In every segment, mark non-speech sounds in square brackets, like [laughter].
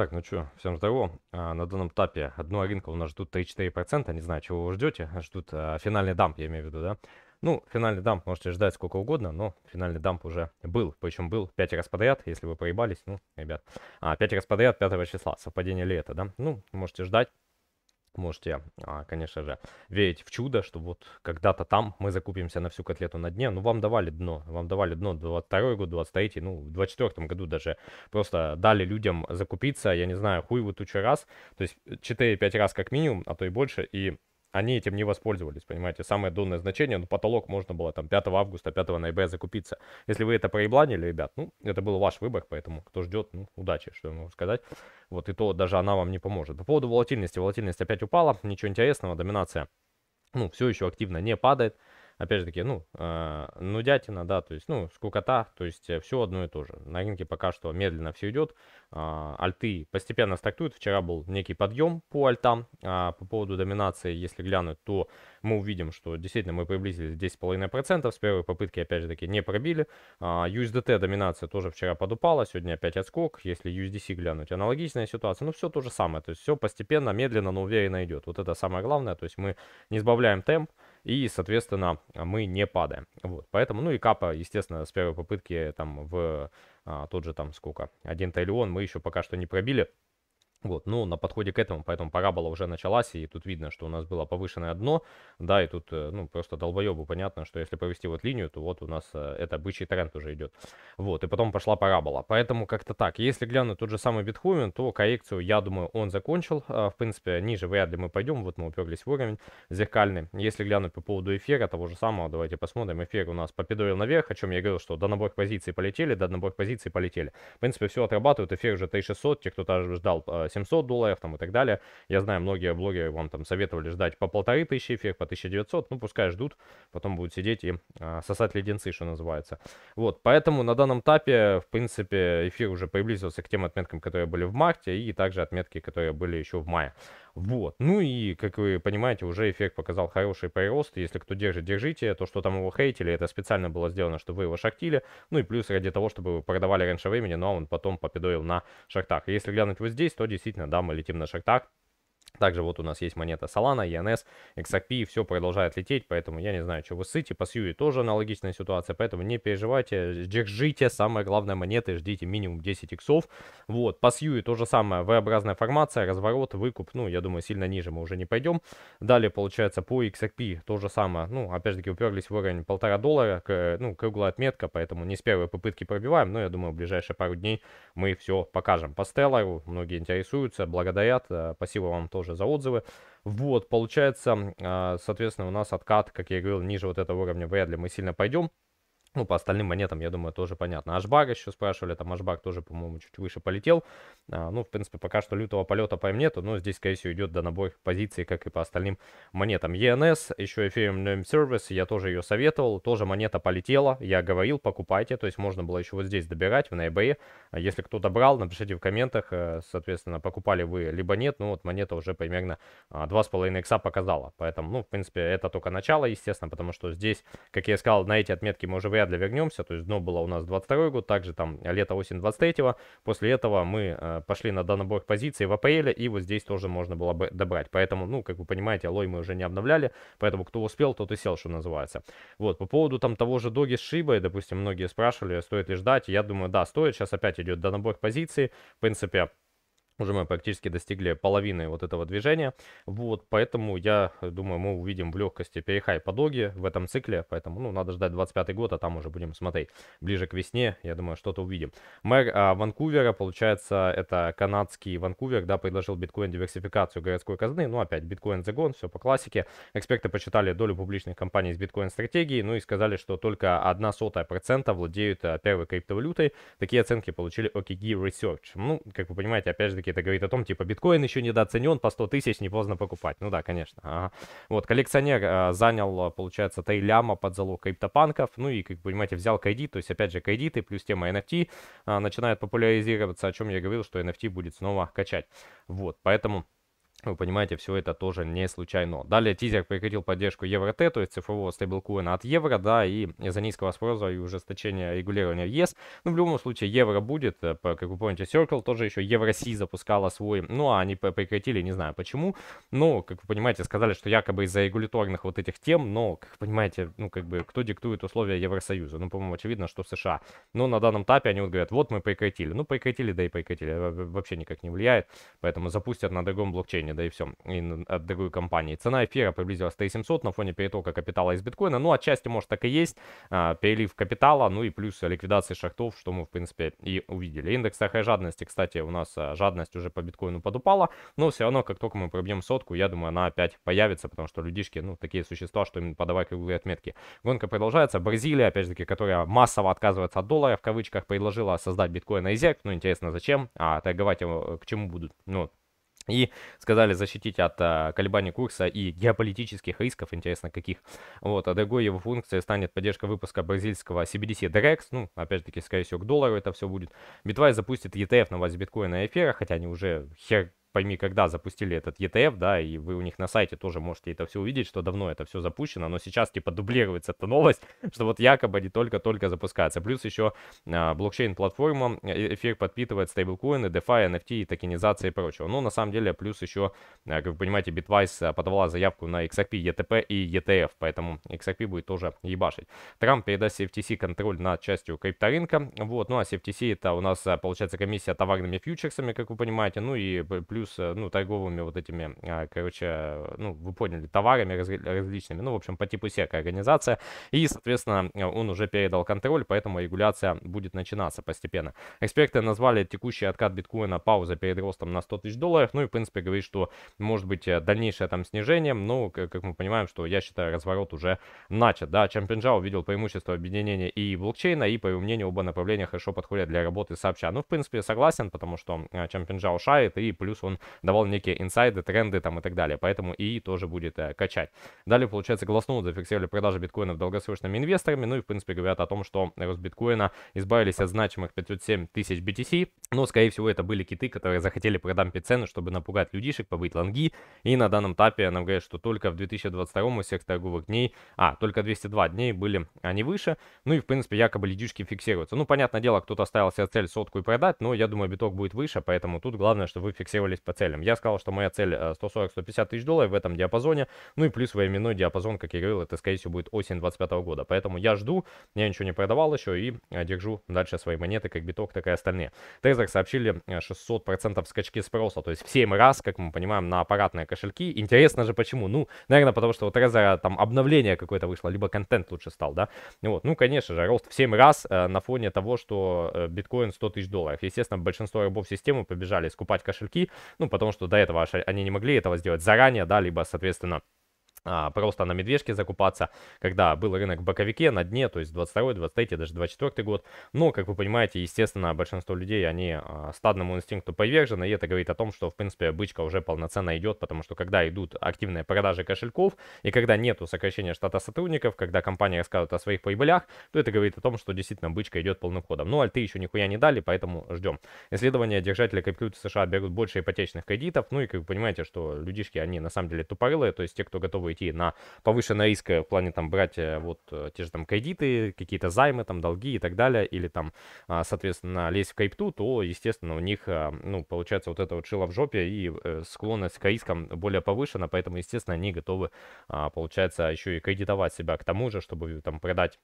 Так, ну что, всем здорово. А, на данном этапе одну рынка у нас ждут 3-4%. Не знаю, чего вы ждете. Ждут а, финальный дамп, я имею в виду, да? Ну, финальный дамп можете ждать сколько угодно, но финальный дамп уже был. Причем был 5 раз подряд, если вы поебались, Ну, ребят, а, 5 раз подряд 5 числа. Совпадение ли это, да? Ну, можете ждать можете, а, конечно же, верить в чудо, что вот когда-то там мы закупимся на всю котлету на дне. Ну, вам давали дно, вам давали дно 22 год, 23 ну, в 24 году даже просто дали людям закупиться, я не знаю, хуй вы тучу раз, то есть 4-5 э, раз как минимум, а то и больше, и они этим не воспользовались, понимаете. Самое донное значение, ну, потолок можно было там 5 августа, 5 ноября закупиться. Если вы это проебланили, ребят, ну, это был ваш выбор, поэтому кто ждет, ну, удачи, что я могу сказать. Вот, и то даже она вам не поможет. По поводу волатильности, волатильность опять упала, ничего интересного, доминация, ну, все еще активно не падает опять же таки, ну, э, нудятина, да, то есть, ну, скукота, то есть э, все одно и то же. На рынке пока что медленно все идет, э, а, альты постепенно стактуют. вчера был некий подъем по альтам, э, по поводу доминации, если глянуть, то мы увидим, что действительно мы приблизились 10,5%, с первой попытки, опять же таки, не пробили, э, USDT доминация тоже вчера подупала, сегодня опять отскок, если USDC глянуть, аналогичная ситуация, ну, все то же самое, то есть все постепенно, медленно, но уверенно идет, вот это самое главное, то есть мы не сбавляем темп, и, соответственно, мы не падаем. Вот, поэтому, ну и капа, естественно, с первой попытки там в а, тот же там сколько, один триллион мы еще пока что не пробили, вот, ну, на подходе к этому, поэтому парабола уже началась, и тут видно, что у нас было повышенное дно, да, и тут, э, ну, просто долбоебу понятно, что если провести вот линию, то вот у нас э, это бычий тренд уже идет, вот, и потом пошла парабола, поэтому как-то так, если глянуть тот же самый Бетховен, то коррекцию, я думаю, он закончил, а, в принципе, ниже вряд ли мы пойдем, вот мы уперлись в уровень зеркальный, если глянуть по поводу эфира, того же самого, давайте посмотрим, эфир у нас попидорил наверх, о чем я говорил, что до набор позиций полетели, до набор позиций полетели, в принципе, все отрабатывают, эфир уже 3600, те, кто даже ждал а, 700 долларов там и так далее. Я знаю, многие блоги вам там советовали ждать по полторы тысячи эфир, по 1900, ну пускай ждут, потом будут сидеть и а, сосать леденцы, что называется. Вот, поэтому на данном этапе, в принципе, эфир уже приблизился к тем отметкам, которые были в марте, и также отметки, которые были еще в мае. Вот. Ну и, как вы понимаете, уже эффект показал хороший прирост. Если кто держит, держите. То, что там его хейтили, это специально было сделано, чтобы вы его шахтили. Ну и плюс ради того, чтобы вы продавали раньше времени, но ну а он потом попидорил на шартах. Если глянуть вот здесь, то действительно, да, мы летим на шартах. Также вот у нас есть монета Solana, ENS, XRP, все продолжает лететь, поэтому я не знаю, что вы сыте. По Сьюи тоже аналогичная ситуация, поэтому не переживайте, держите, самое главное, монеты, ждите минимум 10 иксов. Вот, по Сьюи то же самое, V-образная формация, разворот, выкуп, ну, я думаю, сильно ниже мы уже не пойдем. Далее, получается, по XRP то же самое, ну, опять же таки, уперлись в уровень полтора доллара, к, ну, круглая отметка, поэтому не с первой попытки пробиваем, но я думаю, в ближайшие пару дней мы все покажем. По Stellar многие интересуются, благодарят, э, спасибо вам тоже тоже за отзывы. Вот, получается, а, соответственно, у нас откат, как я говорил, ниже вот этого уровня вряд ли мы сильно пойдем. Ну, по остальным монетам, я думаю, тоже понятно. Ашбаг еще спрашивали, там Ашбаг тоже, по-моему, чуть выше полетел. А, ну, в принципе, пока что лютого полета по им нету, но здесь, скорее всего, идет до набор позиции как и по остальным монетам. ENS, еще Ethereum Name Service, я тоже ее советовал, тоже монета полетела, я говорил, покупайте, то есть можно было еще вот здесь добирать, в ноябре. А если кто-то брал, напишите в комментах, э, соответственно, покупали вы либо нет, ну, вот монета уже примерно 2,5 а, икса показала. Поэтому, ну, в принципе, это только начало, естественно, потому что здесь, как я сказал, на эти отметки мы уже вряд ли вернемся, то есть дно было у нас 22 год, также там лето-осень 23 -го. после этого мы э, пошли на донабор позиций в апреле, и вот здесь тоже можно было бы добрать, поэтому, ну, как вы понимаете, лой мы уже не обновляли, поэтому кто успел, тот и сел, что называется. Вот, по поводу там того же доги с шибой, допустим, многие спрашивали, стоит ли ждать, я думаю, да, стоит, сейчас опять идет донабор позиций, в принципе, уже мы практически достигли половины вот этого движения. Вот, поэтому я думаю, мы увидим в легкости перехай по доге в этом цикле. Поэтому, ну, надо ждать 25 год, а там уже будем смотреть. Ближе к весне, я думаю, что-то увидим. Мэр а, Ванкувера, получается, это канадский Ванкувер, да, предложил биткоин-диверсификацию городской казны. Ну, опять, биткоин-загон, все по классике. Эксперты посчитали долю публичных компаний с биткоин-стратегией, ну и сказали, что только одна сотая процента владеют а, первой криптовалютой. Такие оценки получили OKG Research. Ну, как вы понимаете, опять же таки, рынке. Это говорит о том, типа, биткоин еще недооценен, по 100 тысяч не поздно покупать. Ну да, конечно. Ага. Вот, коллекционер э, занял, а, получается, 3 под залог криптопанков. Ну и, как понимаете, взял кредит. То есть, опять же, кредиты плюс тема NFT э, а, начинает популяризироваться, о чем я говорил, что NFT будет снова качать. Вот, поэтому... Вы понимаете, все это тоже не случайно. Далее тизер прикрепил поддержку EVRT, то есть цифрового стейблкоина от евро, да, и из-за низкого спроса и ужесточения регулирования ЕС. Ну, в любом случае, евро будет, э, как вы помните, Circle тоже еще евро-си запускала свой, ну, а они прекратили, не знаю почему. Но, как вы понимаете, сказали, что якобы из-за регуляторных вот этих тем, но, как вы понимаете, ну, как бы, кто диктует условия Евросоюза? Ну, по-моему, очевидно, что США. Но на данном этапе они вот говорят, вот мы прекратили. Ну, прекратили, да и прекратили. Э, вообще никак не влияет, поэтому запустят на другом блокчейне биткоине, да и все, и от другой компании. Цена эфира приблизилась 3700 на фоне перетока капитала из биткоина. Ну, отчасти, может, так и есть. А, перелив капитала, ну и плюс ликвидации шахтов, что мы, в принципе, и увидели. Индекс страха жадности, кстати, у нас а, жадность уже по биткоину подупала, но все равно, как только мы пробьем сотку, я думаю, она опять появится, потому что людишки, ну, такие существа, что им подавай круглые отметки. Гонка продолжается. Бразилия, опять же таки, которая массово отказывается от доллара, в кавычках, предложила создать биткоин и зерк. Ну, интересно, зачем? А торговать его э, к чему будут? Ну, и сказали защитить от а, колебаний курса и геополитических рисков, интересно каких. Вот, а другой его функцией станет поддержка выпуска бразильского CBDC DREX, ну, опять-таки, же скорее всего, к доллару это все будет. Bitwise запустит ETF на базе биткоина и эфира, хотя они уже хер пойми, когда запустили этот ETF, да, и вы у них на сайте тоже можете это все увидеть, что давно это все запущено, но сейчас типа дублируется эта новость, [laughs] что вот якобы они только-только запускаются. Плюс еще а, блокчейн-платформа, э, эфир подпитывает стейблкоины, DeFi, NFT токенизация и прочего. Ну, на самом деле, плюс еще, э, как вы понимаете, Bitwise э, подавала заявку на XRP, ETP и ETF, поэтому XRP будет тоже ебашить. Трамп передаст CFTC контроль над частью крипторынка, вот, ну а CFTC это у нас, получается, комиссия товарными фьючерсами, как вы понимаете, ну и плюс плюс, э, ну, торговыми вот этими, а, короче, э, ну, вы поняли, товарами раз, различными, ну, в общем, по типу СЕКа организация, и, соответственно, э, он уже передал контроль, поэтому регуляция будет начинаться постепенно. Эксперты назвали текущий откат биткоина пауза перед ростом на 100 тысяч долларов, ну, и, в принципе, говорит, что может быть дальнейшее там снижение, но, как мы понимаем, что, я считаю, разворот уже начат, да, Чампинджа увидел преимущество объединения и блокчейна, и, по его мнению, оба направления хорошо подходят для работы сообща. Ну, в принципе, согласен, потому что Чампинджа шарит и плюс он он давал некие инсайды, тренды там и так далее. Поэтому и тоже будет э, качать. Далее, получается, голоснул, зафиксировали продажи биткоинов долгосрочными инвесторами. Ну и, в принципе, говорят о том, что рост биткоина избавились от значимых 507 тысяч BTC. Но, скорее всего, это были киты, которые захотели продампить цены, чтобы напугать людишек, побыть лонги. И на данном этапе нам говорят, что только в 2022 у всех торговых дней, а, только 202 дней были они выше. Ну и, в принципе, якобы лидишки фиксируются. Ну, понятное дело, кто-то ставил себе цель сотку и продать, но я думаю, биток будет выше, поэтому тут главное, что вы фиксировались проехать по целям. Я сказал, что моя цель 140-150 э, тысяч долларов в этом диапазоне. Ну и плюс временной диапазон, как я говорил, это, скорее всего, будет осень 25 года. Поэтому я жду, я ничего не продавал еще и э, держу дальше свои монеты, как биток, так и остальные. Трезор сообщили 600% э, скачки спроса, то есть в 7 раз, как мы понимаем, на аппаратные кошельки. Интересно же почему? Ну, наверное, потому что у Трезора там обновление какое-то вышло, либо контент лучше стал, да? Вот. Ну, конечно же, рост в 7 раз э, на фоне того, что биткоин 100 тысяч долларов. Естественно, большинство рабов системы побежали скупать кошельки, ну, потому что до этого они не могли этого сделать заранее, да, либо, соответственно, а, просто на медвежке закупаться, когда был рынок в боковике, на дне, то есть 22, 23, даже 24 год. Но, как вы понимаете, естественно, большинство людей, они а, стадному инстинкту повержены, и это говорит о том, что, в принципе, бычка уже полноценно идет, потому что когда идут активные продажи кошельков, и когда нету сокращения штата сотрудников, когда компании рассказывают о своих прибылях, то это говорит о том, что действительно бычка идет полным ходом. Но ну, альты еще нихуя не дали, поэтому ждем. Исследования держателей криптовалюты США берут больше ипотечных кредитов, ну и, как вы понимаете, что людишки, они на самом деле тупорылые, то есть те, кто готовы готовы идти на повышенный риск э, в плане там брать э, вот э, те же там кредиты, какие-то займы, там долги и так далее, или там, а, соответственно, лезть в крипту, то, естественно, у них, а, ну, получается вот это вот шило в жопе и склонность к рискам более повышена, поэтому, естественно, они готовы, а, получается, еще и кредитовать себя к тому же, чтобы там продать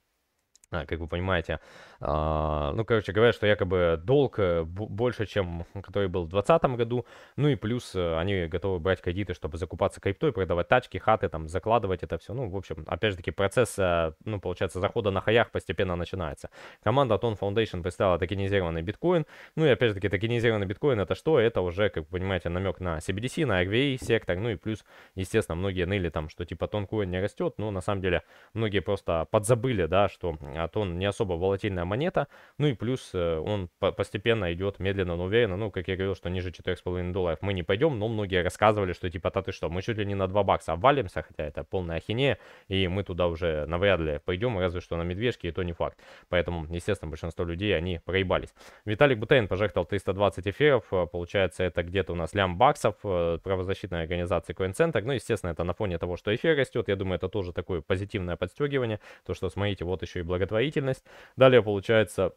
а, как вы понимаете. А, ну, короче, говорят, что якобы долг э, больше, чем который был в 2020 году. Ну и плюс э, они готовы брать кредиты, чтобы закупаться криптой, продавать тачки, хаты, там, закладывать это все. Ну, в общем, опять же таки, процесс, э, ну, получается, захода на хаях постепенно начинается. Команда Aton Foundation представила токенизированный биткоин. Ну и опять же таки, токенизированный биткоин это что? Это уже, как вы понимаете, намек на CBDC, на RVA сектор. Ну и плюс, естественно, многие ныли там, что типа тонкоин не растет. Но на самом деле многие просто подзабыли, да, что а то он не особо волатильная монета, ну и плюс э, он постепенно идет медленно, но уверенно, ну, как я говорил, что ниже 4,5 долларов мы не пойдем, но многие рассказывали, что типа, та ты что, мы чуть ли не на 2 бакса обвалимся, хотя это полная ахинея, и мы туда уже навряд ли пойдем, разве что на медвежке, и то не факт. Поэтому, естественно, большинство людей, они проебались. Виталик Бутейн пожертвовал 320 эфиров, э, получается, это где-то у нас лям баксов, э, правозащитная организация CoinCenter, ну, естественно, это на фоне того, что эфир растет, я думаю, это тоже такое позитивное подстегивание, то, что, смотрите, вот еще и благодаря благотворительность. Далее, получается,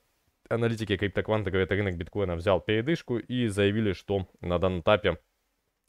аналитики криптокванта говорят, рынок биткоина взял передышку и заявили, что на данном этапе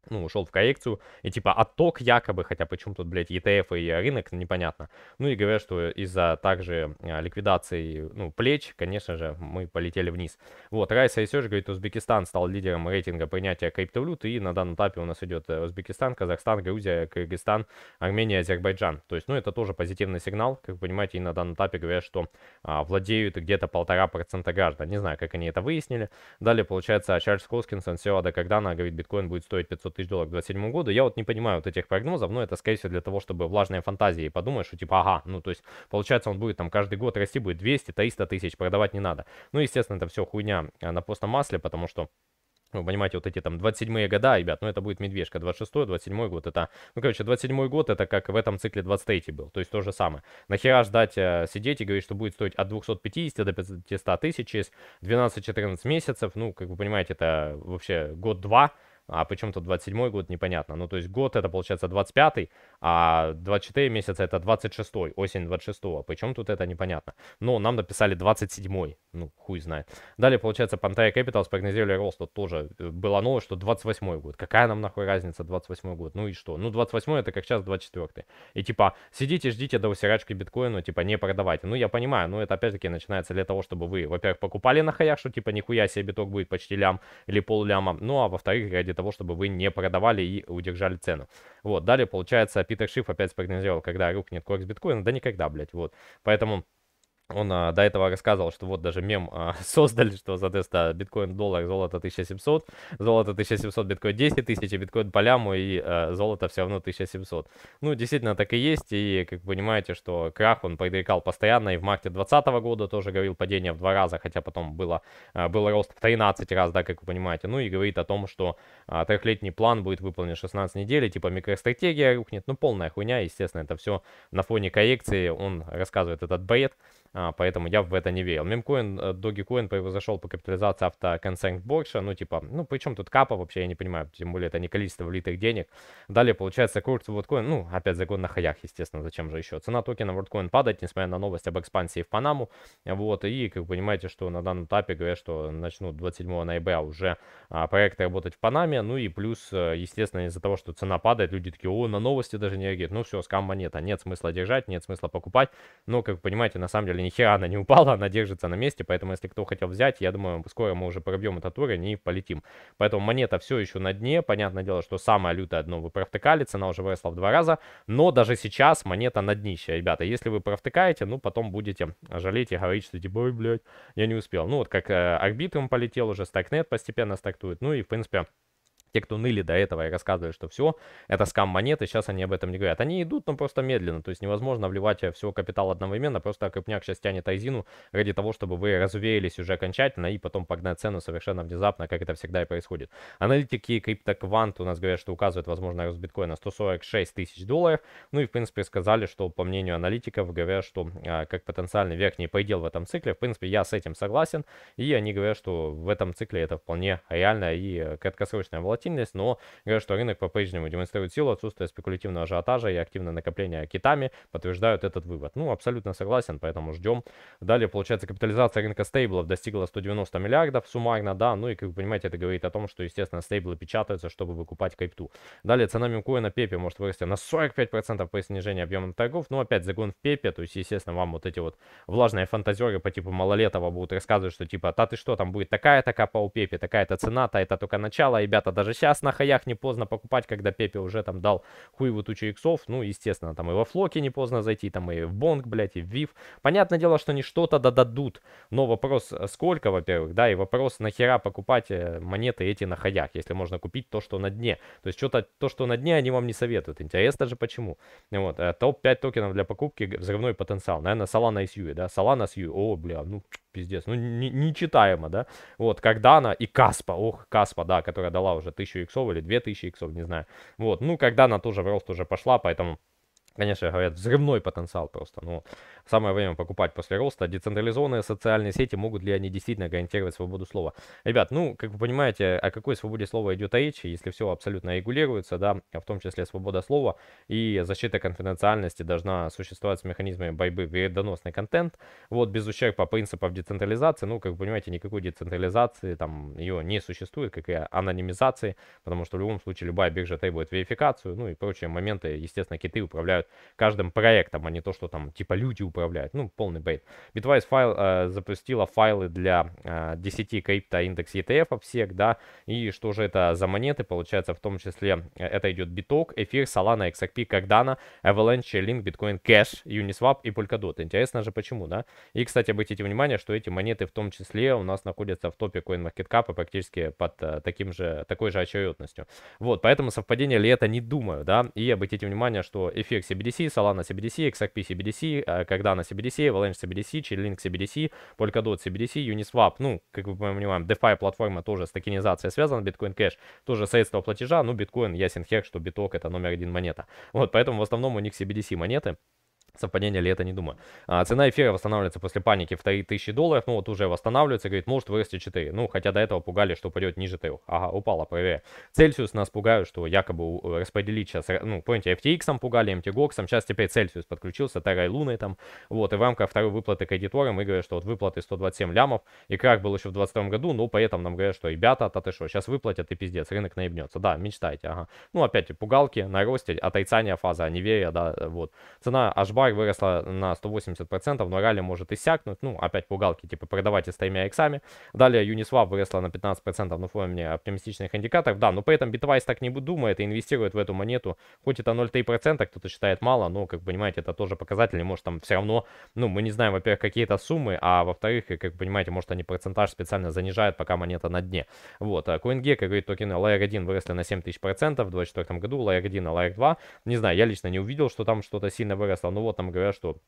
ну, ушел в коррекцию, и типа отток якобы, хотя почему тут, блядь, ETF и рынок, непонятно. Ну и говорят, что из-за также а, ликвидации, ну, плеч, конечно же, мы полетели вниз. Вот, Райса Research говорит, Узбекистан стал лидером рейтинга принятия криптовалют, и на данном этапе у нас идет э, Узбекистан, Казахстан, Грузия, Кыргызстан, Армения, Азербайджан. То есть, ну, это тоже позитивный сигнал, как вы понимаете, и на данном этапе говорят, что а, владеют где-то полтора процента граждан. Не знаю, как они это выяснили. Далее, получается, Чарльз Коскинсон Хоскинсон, когда Кагдана говорит, биткоин будет стоить 500 700 тысяч долларов к 2027 году. Я вот не понимаю вот этих прогнозов, но это, скорее всего, для того, чтобы влажная фантазия и подумать, что типа, ага, ну то есть, получается, он будет там каждый год расти, будет 200-300 тысяч, продавать не надо. Ну, естественно, это все хуйня э, на постном масле, потому что вы понимаете, вот эти там 27-е года, ребят, ну это будет медвежка, 26-й, 27-й год, это, ну короче, 27-й год это как в этом цикле 23-й был, то есть то же самое. Нахера ждать, э, сидеть и говорить, что будет стоить от 250 до 500 тысяч через 12-14 месяцев, ну, как вы понимаете, это вообще год-два, а почему тут 27 год, непонятно. Ну, то есть год это получается 25, а 24 месяца это 26, осень 26. почему тут это непонятно. Но нам написали 27, ну, хуй знает. Далее, получается, Pantaya Capital спрогнозировали рост, тут тоже э, было новое, что 28 год. Какая нам нахуй разница 28 год? Ну и что? Ну, 28 это как сейчас 24. И типа, сидите, ждите до усирачки биткоина, типа, не продавайте. Ну, я понимаю, но это опять-таки начинается для того, чтобы вы, во-первых, покупали на хаях, что типа, нихуя себе биток будет почти лям или полляма. Ну, а во-вторых, ради для того, чтобы вы не продавали и удержали цену. Вот, далее, получается, Питер Шиф опять спрогнозировал, когда рухнет курс биткоина, да никогда, блядь, вот. Поэтому он а, до этого рассказывал, что вот даже мем а, [laughs] создали, что, соответственно, биткоин доллар, золото 1700, золото 1700, биткоин 10 тысяч, а биткоин по и а, золото все равно 1700. Ну, действительно, так и есть, и, как понимаете, что крах он предрекал постоянно, и в марте 2020 года тоже говорил падение в два раза, хотя потом было, а, был рост в 13 раз, да, как вы понимаете, ну и говорит о том, что а, трехлетний план будет выполнен 16 недель, и, типа микростратегия рухнет, ну, полная хуйня, естественно, это все на фоне коррекции, он рассказывает этот бред, а, а, поэтому я в это не верил. Мемкоин, э, Dogecoin произошел по капитализации автоконсент Борша, ну типа, ну причем тут капа вообще, я не понимаю, тем более это не количество влитых денег. Далее получается курс WordCoin, ну опять за год на хаях, естественно, зачем же еще. Цена токена WordCoin падает, несмотря на новость об экспансии в Панаму, вот, и как вы понимаете, что на данном этапе говорят, что начнут 27 ноября уже а, проекты работать в Панаме, ну и плюс, э, естественно, из-за того, что цена падает, люди такие, о, на новости даже не реагируют, ну все, скам монета, нет смысла держать, нет смысла покупать, но, как вы понимаете, на самом деле не ни она не упала, она держится на месте, поэтому если кто хотел взять, я думаю, скоро мы уже пробьем этот уровень и полетим. Поэтому монета все еще на дне, понятное дело, что самое лютое дно вы провтыкали, цена уже выросла в два раза, но даже сейчас монета на днище, ребята, если вы провтыкаете, ну потом будете жалеть и говорить, что типа, ой, блядь, я не успел. Ну вот как э, арбитрум полетел уже, стакнет постепенно стактует, ну и в принципе... Те, кто ныли до этого и рассказывали, что все, это скам монеты, сейчас они об этом не говорят. Они идут, но просто медленно, то есть невозможно вливать э, все капитал одновременно, просто крупняк сейчас тянет Айзину ради того, чтобы вы развеялись уже окончательно и потом погнать цену совершенно внезапно, как это всегда и происходит. Аналитики CryptoQuant у нас говорят, что указывает возможно рост биткоина 146 тысяч долларов, ну и в принципе сказали, что по мнению аналитиков, говорят, что а, как потенциальный верхний предел в этом цикле, в принципе я с этим согласен, и они говорят, что в этом цикле это вполне реально и э, краткосрочная волатильность волатильность, но говорят, что рынок по-прежнему демонстрирует силу, отсутствие спекулятивного ажиотажа и активное накопление китами подтверждают этот вывод. Ну, абсолютно согласен, поэтому ждем. Далее, получается, капитализация рынка стейблов достигла 190 миллиардов суммарно, да, ну и, как вы понимаете, это говорит о том, что, естественно, стейблы печатаются, чтобы выкупать крипту. Далее, цена Мемкоина Пепе может вырасти на 45% при снижении объема торгов, но ну, опять загон в Пепе, то есть, естественно, вам вот эти вот влажные фантазеры по типу Малолетова будут рассказывать, что типа, та ты что, там будет такая-такая по УПЕПе, такая-то цена, та это только начало, а ребята, даже даже сейчас на хаях не поздно покупать, когда Пепе уже там дал хуевую тучу иксов. Ну, естественно, там и во флоке не поздно зайти, там и в бонг, блядь, и в вив. Понятное дело, что они что-то дадут. Но вопрос, э, сколько, во-первых, да, и вопрос, нахера покупать э, монеты эти на хаях, если можно купить то, что на дне. То есть, что-то, то, что на дне, они вам не советуют. Интересно же, почему. Вот, э, топ-5 токенов для покупки, взрывной потенциал. Наверное, Solana SU, да, Solana SU, о, бля, ну, пиздец, ну, не, нечитаемо, да, вот, Кардана и Каспа, ох, Каспа, да, которая дала уже 1000 иксов или 2000 иксов, не знаю, вот, ну, Кардана тоже в рост уже пошла, поэтому Конечно, говорят, взрывной потенциал просто. Но самое время покупать после роста. Децентрализованные социальные сети, могут ли они действительно гарантировать свободу слова? Ребят, ну, как вы понимаете, о какой свободе слова идет речь, если все абсолютно регулируется, да, в том числе свобода слова и защита конфиденциальности должна существовать с механизмами борьбы вредоносный контент, вот, без ущерба принципов децентрализации, ну, как вы понимаете, никакой децентрализации, там, ее не существует, как и анонимизации, потому что в любом случае любая биржа требует верификацию, ну, и прочие моменты, естественно, киты управляют каждым проектом, а не то, что там типа люди управляют. Ну, полный бейт. Bitwise файл, э, запустила файлы для э, 10 крипто индекс ETF всех, да, и что же это за монеты, получается, в том числе э, это идет биток, эфир, Solana, XRP, Cardano, Avalanche, Link, Bitcoin Cash, Uniswap и Polkadot. Интересно же почему, да? И, кстати, обратите внимание, что эти монеты в том числе у нас находятся в топе CoinMarketCap и практически под э, таким же, такой же очередностью. Вот, поэтому совпадение ли это, не думаю, да? И обратите внимание, что эфир CBDC, Solana CBDC, XRP CBDC, Cardano э, CBDC, Avalanche CBDC, Chainlink CBDC, Polkadot CBDC, Uniswap. Ну, как мы понимаем, DeFi платформа тоже с токенизацией связана, Bitcoin Cash тоже средство платежа, ну, биткоин ясен хер, что биток это номер один монета. Вот, поэтому в основном у них CBDC монеты. Совпадение ли это, не думаю. А, цена эфира восстанавливается после паники в 3000 долларов, ну вот уже восстанавливается, говорит, может вырасти 4. Ну, хотя до этого пугали, что упадет ниже 3. Ага, упала, проверяю. Цельсиус нас пугают, что якобы э, распределить сейчас, э, ну, помните, FTX пугали, MTGOX, а сейчас теперь Цельсиус подключился, Терра и Луной там. Вот, и в рамках второй выплаты кредиторам и говорят, что вот выплаты 127 лямов, и крах был еще в 22 году, но при этом нам говорят, что ребята, та ты что, сейчас выплатят и пиздец, рынок наебнется. Да, мечтайте, ага. Ну, опять пугалки, на росте, отрицание фаза, неверие, да, э, вот. Цена аж бар выросла на 180%, но ралли может иссякнуть. Ну, опять пугалки, типа продавайте с тремя иксами. Далее Uniswap выросла на 15% на фоне оптимистичных индикаторов. Да, но при этом Bitwise так не думает и инвестирует в эту монету. Хоть это 0,3%, кто-то считает мало, но, как понимаете, это тоже показатель. может, там все равно, ну, мы не знаем, во-первых, какие то суммы, а во-вторых, как понимаете, может, они процентаж специально занижают, пока монета на дне. Вот, а CoinGecko говорит, токены Layer 1 выросли на 7000% в 2024 году, Layer 1 и а Layer 2. Не знаю, я лично не увидел, что там что-то сильно выросло, но вот вот там говорят, что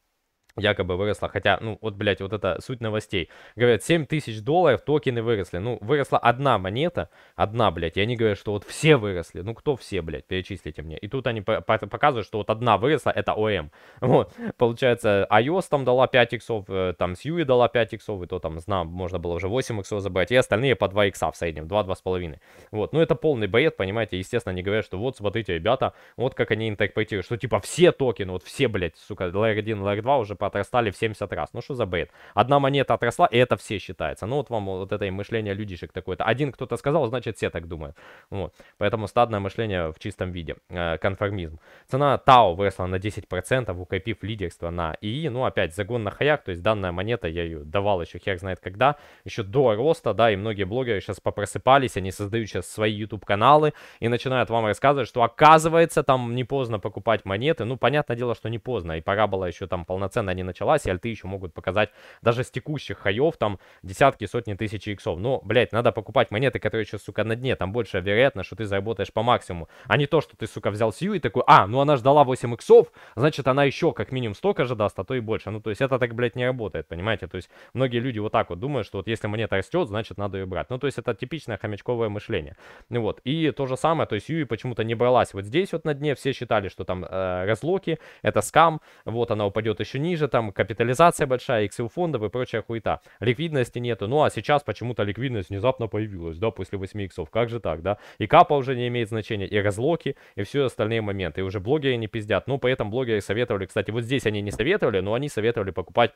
якобы выросла, хотя, ну, вот, блядь, вот это суть новостей. Говорят, 7 тысяч долларов токены выросли. Ну, выросла одна монета, одна, блядь, и они говорят, что вот все выросли. Ну, кто все, блядь, перечислите мне. И тут они показывают, что вот одна выросла, это ОМ. Эм. [laughs] Вот, получается, iOS там дала 5 иксов, э, там Сьюи дала 5 иксов, и то там, знам, можно было уже 8 иксов забрать, и остальные по 2 икса в среднем, 2-2,5. Вот, ну, это полный бред, понимаете, естественно, они говорят, что вот, смотрите, ребята, вот как они интерпретируют, что типа все токены, вот все, блядь, сука, Layer 1, Layer 2 уже типа отрастали в 70 раз. Ну что за бред? Одна монета отросла, и это все считается. Ну вот вам вот это и мышление людишек такое-то. Один кто-то сказал, значит все так думают. Вот. Поэтому стадное мышление в чистом виде. Э, конформизм. Цена Тау выросла на 10%, укрепив лидерство на ИИ. Ну опять, загон на хаях, то есть данная монета, я ее давал еще хер знает когда, еще до роста, да, и многие блогеры сейчас попросыпались, они создают сейчас свои YouTube-каналы и начинают вам рассказывать, что оказывается там не поздно покупать монеты. Ну понятное дело, что не поздно, и пора было еще там полноценно она не началась, и альты еще могут показать даже с текущих хаев там десятки, сотни тысячи иксов. Но, блядь, надо покупать монеты, которые еще, сука, на дне. Там больше вероятно, что ты заработаешь по максимуму. А не то, что ты, сука, взял Сью и такой, а, ну она ждала 8 иксов, значит она еще как минимум столько же даст, а то и больше. Ну, то есть это так, блядь, не работает, понимаете? То есть многие люди вот так вот думают, что вот если монета растет, значит надо ее брать. Ну, то есть это типичное хомячковое мышление. Ну вот, и то же самое, то есть Юи почему-то не бралась вот здесь вот на дне, все считали, что там э, разлоки, это скам, вот она упадет еще ниже, же там капитализация большая, XL фондов и прочая хуета. Ликвидности нету. Ну а сейчас почему-то ликвидность внезапно появилась, да, после 8 иксов. Как же так, да? И капа уже не имеет значения, и разлоки, и все остальные моменты. И уже блогеры не пиздят. Ну, поэтому блогеры советовали, кстати, вот здесь они не советовали, но они советовали покупать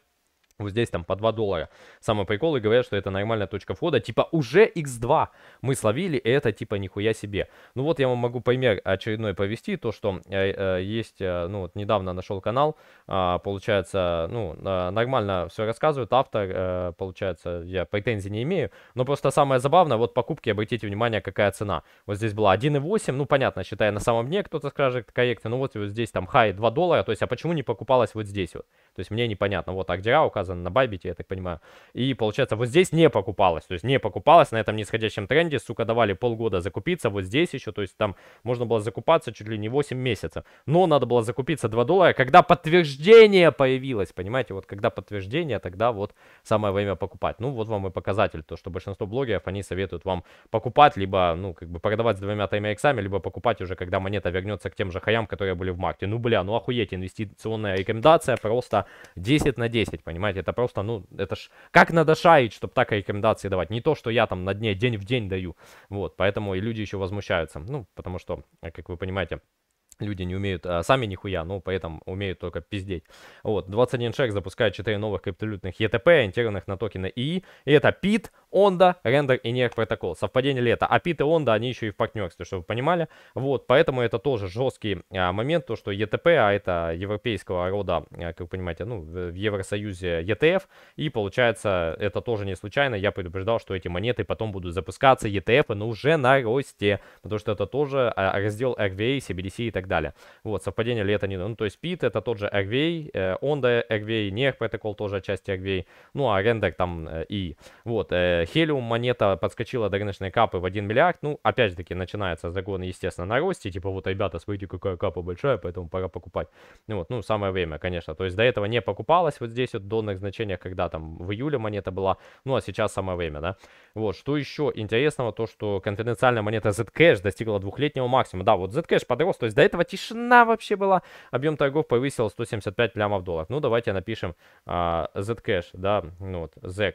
вот здесь там по 2 доллара. Самый прикол, и говорят, что это нормальная точка входа. Типа уже x2 мы словили, и это типа нихуя себе. Ну вот я вам могу пример очередной повести. То, что э, э, есть, э, ну вот недавно нашел канал. Э, получается, ну э, нормально все рассказывают. Автор, э, получается, я претензий не имею. Но просто самое забавное, вот покупки, обратите внимание, какая цена. Вот здесь была 1,8. Ну понятно, считая на самом дне, кто-то скажет корректно. Ну вот, вот здесь там хай 2 доллара. То есть, а почему не покупалась вот здесь вот? То есть мне непонятно. Вот Агдера указывает заказано на Байбите, я так понимаю. И получается, вот здесь не покупалось, то есть не покупалось на этом нисходящем тренде, сука, давали полгода закупиться, вот здесь еще, то есть там можно было закупаться чуть ли не 8 месяцев, но надо было закупиться 2 доллара, когда подтверждение появилось, понимаете, вот когда подтверждение, тогда вот самое время покупать. Ну, вот вам и показатель, то, что большинство блогеров, они советуют вам покупать, либо, ну, как бы продавать с двумя таймериксами, либо покупать уже, когда монета вернется к тем же хаям, которые были в марте. Ну, бля, ну охуеть, инвестиционная рекомендация просто 10 на 10, понимаете? давать. Это просто, ну, это ж... Как надо шарить, чтобы так рекомендации давать? Не то, что я там на дне день в день даю. Вот, поэтому и люди еще возмущаются. Ну, потому что, э, как вы понимаете, Люди не умеют, а, сами нихуя, ну, поэтому умеют только пиздеть. Вот, 21 шек запускает 4 новых криптовалютных ETP ориентированных на токены ИИ. И это ПИТ, Онда, Рендер и NER протокол. Совпадение ли это? Апит и Онда, они еще и в партнерстве, чтобы вы понимали. Вот, поэтому это тоже жесткий а, момент, то, что ЕТП, а это европейского рода, а, как вы понимаете, ну, в Евросоюзе ETF, и получается, это тоже не случайно, я предупреждал, что эти монеты потом будут запускаться, ETF, но уже на росте, потому что это тоже а, раздел RVA, CBDC и так далее. Вот, совпадение ли это Ну, то есть PIT это тот же RVA, Онда, э, Onda RVA, NER протокол тоже отчасти RVA, ну, а Рендер там э, и... Вот, э, Хелиум монета подскочила до рыночной капы в 1 миллиард. Ну, опять же таки, начинается загон, естественно, на росте. Типа, вот, ребята, смотрите, какая капа большая, поэтому пора покупать. Ну, вот, ну, самое время, конечно. То есть до этого не покупалось, вот здесь вот в донных значениях, когда там в июле монета была. Ну, а сейчас самое время, да. Вот, что еще интересного, то, что конфиденциальная монета Zcash достигла двухлетнего максимума. Да, вот Zcash подрос, то есть до этого тишина вообще была. Объем торгов повысил 175 лямов долларов. Ну, давайте напишем а, Zcash, да, ну, вот, ZEC.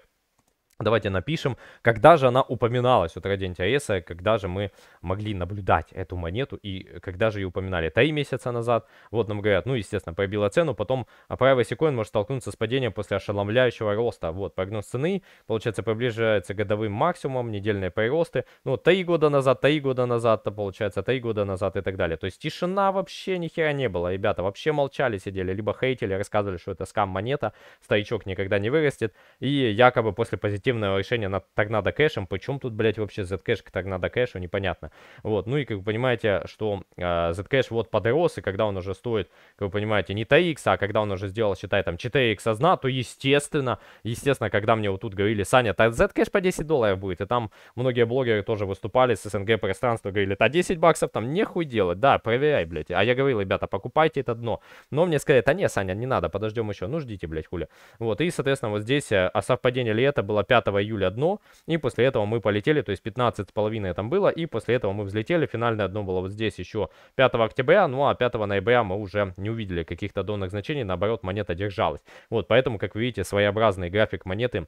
Давайте напишем, когда же она упоминалась. у ради интереса, когда же мы могли наблюдать эту монету и когда же ее упоминали. Три месяца назад. Вот нам говорят, ну, естественно, пробила цену. Потом privacy coin может столкнуться с падением после ошеломляющего роста. Вот прогноз цены, получается, приближается годовым максимумом, недельные приросты. Ну, три года назад, три года назад, то а получается, три года назад и так далее. То есть тишина вообще ни хера не было. Ребята вообще молчали, сидели, либо хейтили, рассказывали, что это скам монета, старичок никогда не вырастет. И якобы после позитива эффективное решение над торнадо кэшем. Причем тут, блядь, вообще Zcash к торнадо кэшу, непонятно. Вот, ну и как вы понимаете, что а, э, Zcash вот подрос, и когда он уже стоит, как вы понимаете, не 3 а когда он уже сделал, считай, там 4x одна, то естественно, естественно, когда мне вот тут говорили, Саня, та Zcash по 10 долларов будет, и там многие блогеры тоже выступали с СНГ пространства, говорили, та 10 баксов там нехуй делать, да, проверяй, блядь. А я говорил, ребята, покупайте это дно. Но мне сказали, а не, Саня, не надо, подождем еще, ну ждите, блядь, хули. Вот, и, соответственно, вот здесь, а, а совпадение ли это было 5 июля дно, и после этого мы полетели, то есть 15,5 там было, и после этого мы взлетели, финальное дно было вот здесь еще 5 октября, ну а 5 ноября мы уже не увидели каких-то донных значений, наоборот, монета держалась. Вот, поэтому, как вы видите, своеобразный график монеты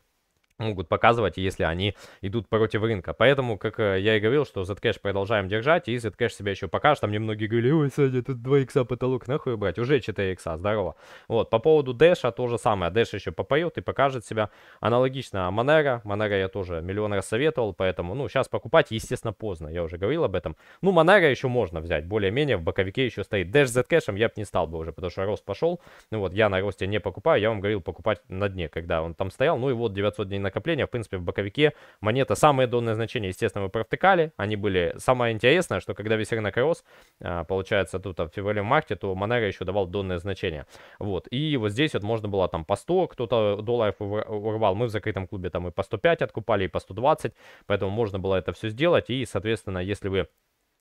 могут показывать, если они идут против рынка. Поэтому, как э, я и говорил, что Zcash продолжаем держать, и Zcash себя еще покажет. Там многие говорили, ой, Саня, тут 2 икса потолок, нахуй брать? Уже 4 икса, здорово. Вот, по поводу Дэша то же самое. Дэш еще попоет и покажет себя аналогично Монера. Монера я тоже миллион раз советовал, поэтому, ну, сейчас покупать, естественно, поздно. Я уже говорил об этом. Ну, Монера еще можно взять, более-менее в боковике еще стоит. Дэш с Zcash я бы не стал бы уже, потому что рост пошел. Ну вот, я на росте не покупаю, я вам говорил покупать на дне, когда он там стоял. Ну и вот 900 дней на накопления, в принципе, в боковике монета самые донные значения, естественно, мы провтыкали, они были... Самое интересное, что когда весь рынок рос, а, получается, тут в феврале-марте, то Monero еще давал донное значения Вот, и вот здесь вот можно было там по 100, кто-то долларов урвал, мы в закрытом клубе там и по 105 откупали, и по 120, поэтому можно было это все сделать, и, соответственно, если вы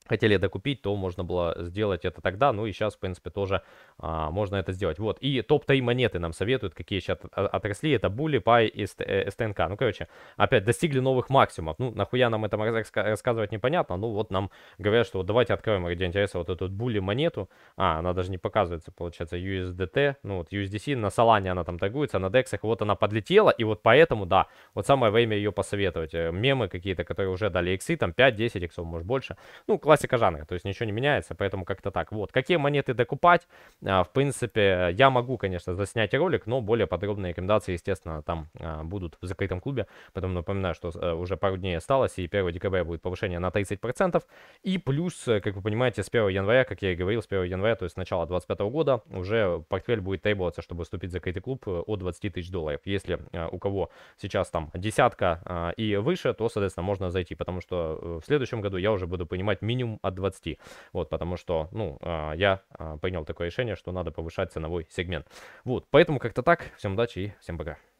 хотели докупить, то можно было сделать это тогда, ну и сейчас, в принципе, тоже а, можно это сделать. Вот, и топ-3 монеты нам советуют, какие сейчас отросли, это Були, Пай и СТНК. Э, ну, короче, опять достигли новых максимумов. Ну, нахуя нам это рассказывать непонятно, ну вот нам говорят, что вот давайте откроем ради интереса вот эту Були монету. А, она даже не показывается, получается, USDT, ну вот USDC, на салане она там торгуется, на Дексах, вот она подлетела, и вот поэтому, да, вот самое время ее посоветовать. Э, мемы какие-то, которые уже дали иксы, там 5-10 иксов, может больше. Ну, классно классика жанра, то есть ничего не меняется, поэтому как-то так. Вот, какие монеты докупать, а, в принципе, я могу, конечно, заснять ролик, но более подробные рекомендации, естественно, там а, будут в закрытом клубе, поэтому напоминаю, что э, уже пару дней осталось, и 1 декабря будет повышение на 30%, и плюс, э, как вы понимаете, с 1 января, как я и говорил, с 1 января, то есть с начала 2025 года, уже портфель будет требоваться, чтобы вступить в закрытый клуб э, от 20 тысяч долларов. Если у кого сейчас там десятка а, и выше, то, соответственно, можно зайти, потому что в следующем году я уже буду понимать минимум минимум от 20. Вот, потому что, ну, а, я а, принял такое решение, что надо повышать ценовой сегмент. Вот, поэтому как-то так. Всем удачи и всем пока.